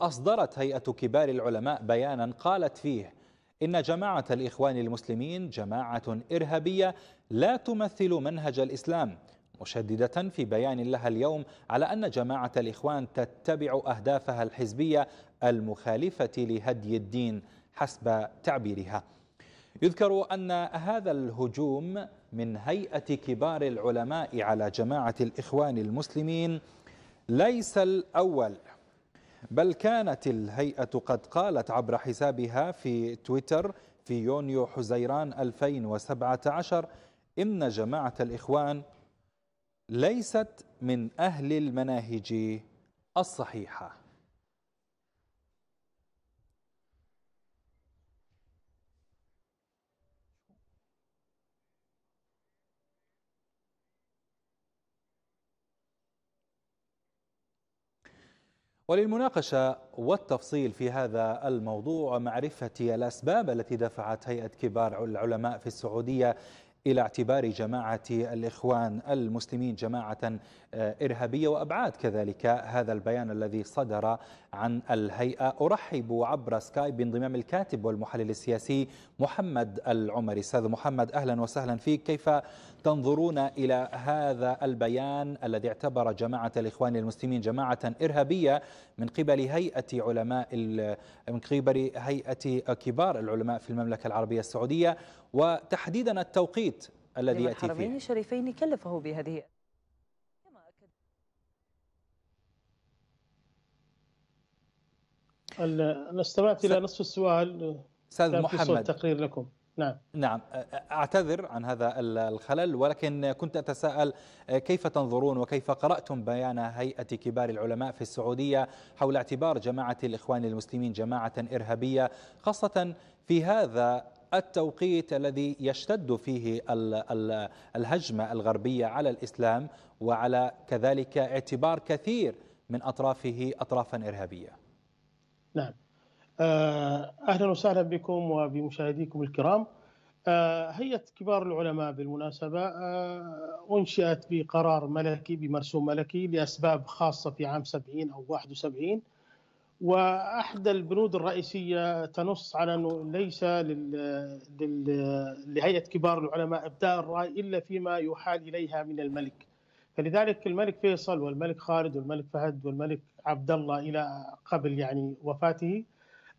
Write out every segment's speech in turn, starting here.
أصدرت هيئة كبار العلماء بيانا قالت فيه إن جماعة الإخوان المسلمين جماعة إرهابية لا تمثل منهج الإسلام مشددة في بيان لها اليوم على أن جماعة الإخوان تتبع أهدافها الحزبية المخالفة لهدي الدين حسب تعبيرها يذكر أن هذا الهجوم من هيئة كبار العلماء على جماعة الإخوان المسلمين ليس الأول بل كانت الهيئة قد قالت عبر حسابها في تويتر في يونيو حزيران 2017 إن جماعة الإخوان ليست من أهل المناهج الصحيحة وللمناقشة والتفصيل في هذا الموضوع ومعرفة الأسباب التي دفعت هيئة كبار العلماء في السعودية إلى اعتبار جماعة الإخوان المسلمين جماعة آه، إرهابية وأبعاد كذلك هذا البيان الذي صدر عن الهيئة أرحب عبر سكاي بانضمام الكاتب والمحلل السياسي محمد العمري أستاذ محمد أهلا وسهلا فيك كيف تنظرون إلى هذا البيان الذي اعتبر جماعة الإخوان المسلمين جماعة إرهابية من قبل هيئة علماء من قبل هيئة كبار العلماء في المملكة العربية السعودية وتحديدا التوقيت الذي يأتي فيه الحرمين الشريفين كلفه بهذه أنا استمعت إلى نصف السؤال أستاذ محمد تقرير لكم نعم نعم أعتذر عن هذا الخلل ولكن كنت أتساءل كيف تنظرون وكيف قرأتم بيان هيئة كبار العلماء في السعودية حول اعتبار جماعة الإخوان المسلمين جماعة إرهابية خاصة في هذا التوقيت الذي يشتد فيه الهجمة الغربية على الإسلام وعلى كذلك اعتبار كثير من أطرافه أطرافا إرهابية نعم آه، أهلا وسهلا بكم وبمشاهديكم الكرام آه، هيئة كبار العلماء بالمناسبة آه، أنشئت بقرار ملكي بمرسوم ملكي لأسباب خاصة في عام 70 أو 71 واحدى البنود الرئيسيه تنص على انه ليس لل... لهيئه كبار العلماء ابداء الراي الا فيما يحال اليها من الملك. فلذلك الملك فيصل والملك خالد والملك فهد والملك عبد الله الى قبل يعني وفاته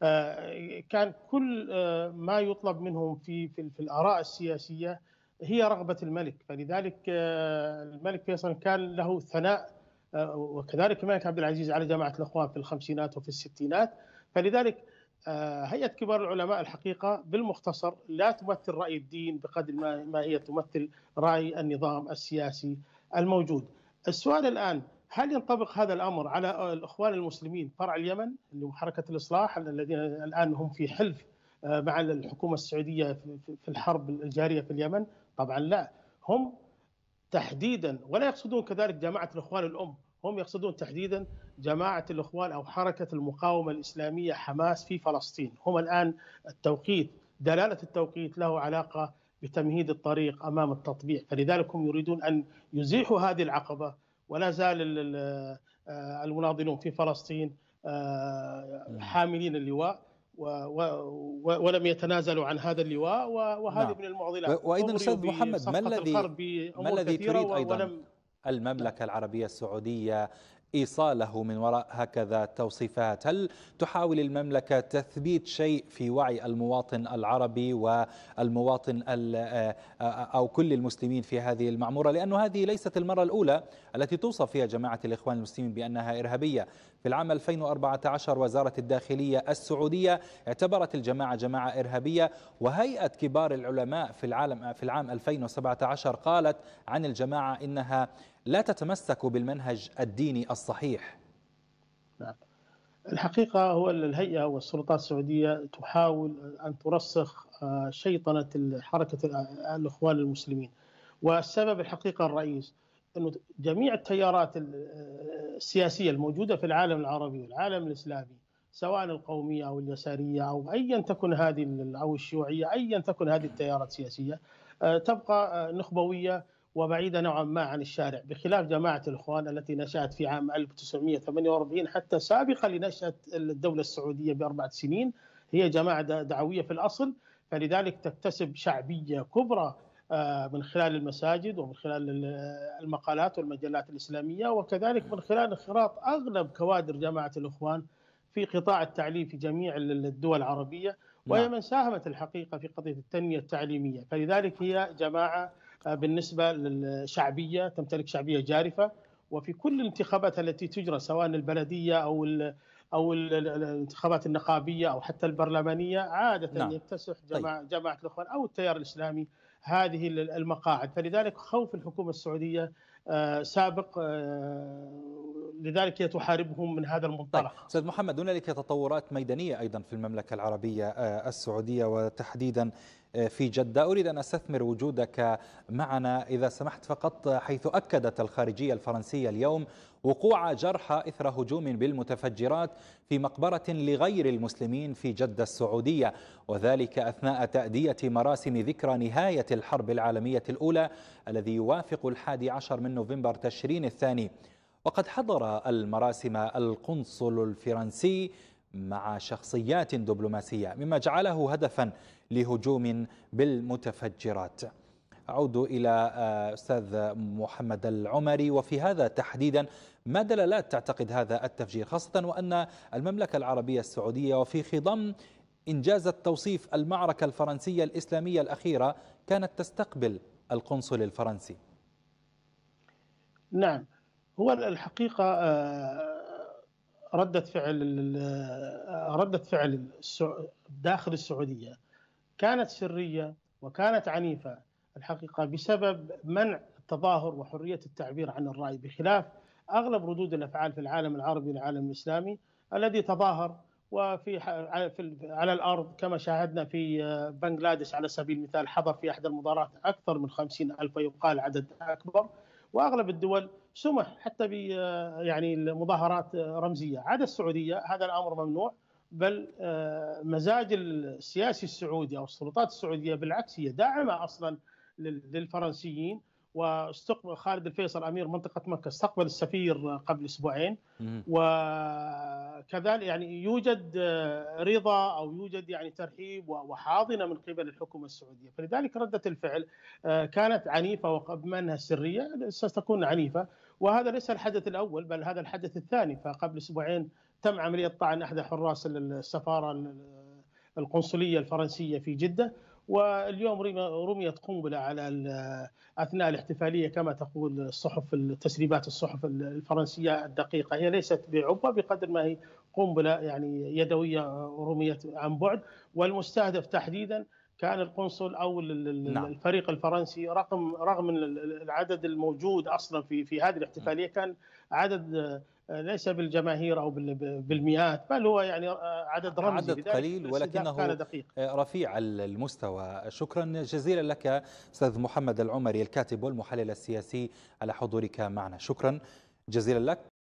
آه، كان كل آه، ما يطلب منهم في في, في الاراء السياسيه هي رغبه الملك فلذلك آه، الملك فيصل كان له ثناء آه، وكذلك الملك عبد العزيز على جماعة الإخوان في الخمسينات وفي الستينات فلذلك آه، هيئة كبار العلماء الحقيقة بالمختصر لا تمثل رأي الدين بقدر ما هي تمثل رأي النظام السياسي الموجود السؤال الآن هل ينطبق هذا الأمر على الإخوان المسلمين فرع اليمن اللي حركة الإصلاح الذين الآن هم في حلف آه، مع الحكومة السعودية في الحرب الجارية في اليمن طبعا لا هم تحديدا ولا يقصدون كذلك جماعه الاخوان الام هم يقصدون تحديدا جماعه الاخوان او حركه المقاومه الاسلاميه حماس في فلسطين هم الان التوقيت دلاله التوقيت له علاقه بتمهيد الطريق امام التطبيع فلذلك هم يريدون ان يزيحوا هذه العقبه ولا زال آه، المناضلون في فلسطين آه، حاملين اللواء و و ولم يتنازلوا عن هذا اللواء وهذه نعم. من المعضلات وايضا استاذ محمد ما الذي ما الذي تريد ايضا المملكه نعم. العربيه السعوديه ايصاله من وراء هكذا توصيفات، هل تحاول المملكه تثبيت شيء في وعي المواطن العربي والمواطن او كل المسلمين في هذه المعموره؟ لانه هذه ليست المره الاولى التي توصف فيها جماعه الاخوان المسلمين بانها ارهابيه، في العام 2014 وزارة الداخلية السعودية اعتبرت الجماعة جماعة إرهابية وهيئة كبار العلماء في العالم في العام 2017 قالت عن الجماعة إنها لا تتمسك بالمنهج الديني الصحيح نعم. الحقيقة هو الهيئة والسلطات السعودية تحاول أن ترسخ آه، شيطنة حركة الإخوان المسلمين والسبب الحقيقة الرئيس انه جميع التيارات السياسيه الموجوده في العالم العربي والعالم الاسلامي سواء القوميه او اليساريه او ايا تكن هذه او الشيوعيه ايا تكن هذه التيارات السياسيه آه، تبقى آه، نخبويه وبعيده نوعا ما عن الشارع بخلاف جماعه الاخوان التي نشات في عام 1948 حتى سابقه لنشاه الدوله السعوديه باربع سنين هي جماعه دعويه في الاصل فلذلك تكتسب شعبيه كبرى آه، من خلال المساجد ومن خلال المقالات والمجلات الإسلامية وكذلك من خلال انخراط أغلب كوادر جماعة الإخوان في قطاع التعليم في جميع الدول العربية نعم. وهي من ساهمت الحقيقة في قضية التنمية التعليمية فلذلك هي جماعة آه، بالنسبة للشعبية تمتلك شعبية جارفة وفي كل الانتخابات التي تجرى سواء البلدية أو او الانتخابات النقابيه او حتى البرلمانيه عاده نعم. يكتسح طيب. جماعه طيب. جماعه الاخوان او التيار الاسلامي هذه المقاعد فلذلك خوف الحكومه السعوديه آه، سابق آه، لذلك هي تحاربهم من هذا طيب. المنطلق طيب. أستاذ محمد هنالك تطورات ميدانية أيضا في المملكة العربية آه، السعودية وتحديدا في جدة أريد أن أستثمر وجودك معنا إذا سمحت فقط حيث أكدت الخارجية الفرنسية اليوم وقوع جرحى إثر هجوم بالمتفجرات في مقبرة لغير المسلمين في جدة السعودية وذلك أثناء تأدية مراسم ذكرى نهاية الحرب العالمية الأولى الذي يوافق الحادي عشر من نوفمبر تشرين الثاني وقد حضر المراسم القنصل الفرنسي مع شخصيات دبلوماسية مما جعله هدفا لهجوم بالمتفجرات أعود إلى آه، أستاذ محمد العمري وفي هذا تحديدا ما دلالات تعتقد هذا التفجير خاصة وأن المملكة العربية السعودية وفي خضم إنجاز التوصيف المعركة الفرنسية الإسلامية الأخيرة كانت تستقبل القنصل الفرنسي نعم هو الحقيقة آه، رده فعل رده فعل داخل السعوديه كانت سريه وكانت عنيفه الحقيقه بسبب منع التظاهر وحريه التعبير عن الراي بخلاف اغلب ردود الافعال في العالم العربي والعالم الاسلامي الذي تظاهر وفي على الارض كما شاهدنا في آه، بنغلاديش على سبيل المثال حضر في احدى المظاهرات اكثر من خمسين الف ويقال عدد اكبر واغلب الدول سمح حتى ب آه، يعني المظاهرات آه، رمزيه عدا السعوديه هذا الامر ممنوع بل آه، مزاج السياسي السعودي او السلطات السعوديه بالعكس هي داعمه اصلا للفرنسيين واستقبل خالد الفيصل امير منطقه مكه استقبل السفير قبل اسبوعين وكذلك يعني يوجد رضا او يوجد يعني ترحيب وحاضنه من قبل الحكومه السعوديه فلذلك رده الفعل كانت عنيفه وبما انها سريه ستكون عنيفه وهذا ليس الحدث الاول بل هذا الحدث الثاني فقبل اسبوعين تم عمليه طعن احدى حراس السفاره القنصليه الفرنسيه في جده واليوم رميت قنبله على اثناء الاحتفاليه كما تقول الصحف التسريبات الصحف الفرنسيه الدقيقه هي ليست بعبوه بقدر ما هي قنبله يعني يدويه رميت عن بعد والمستهدف تحديدا كان القنصل او نعم. الفريق الفرنسي رغم رغم العدد الموجود اصلا في في هذه الاحتفاليه كان عدد آه، ليس بالجماهير او بالمئات بل هو يعني آه، عدد رمزي عدد قليل ولكنه كان دقيق آه، رفيع المستوى شكرا جزيلا لك استاذ محمد العمري الكاتب والمحلل السياسي على حضورك معنا شكرا جزيلا لك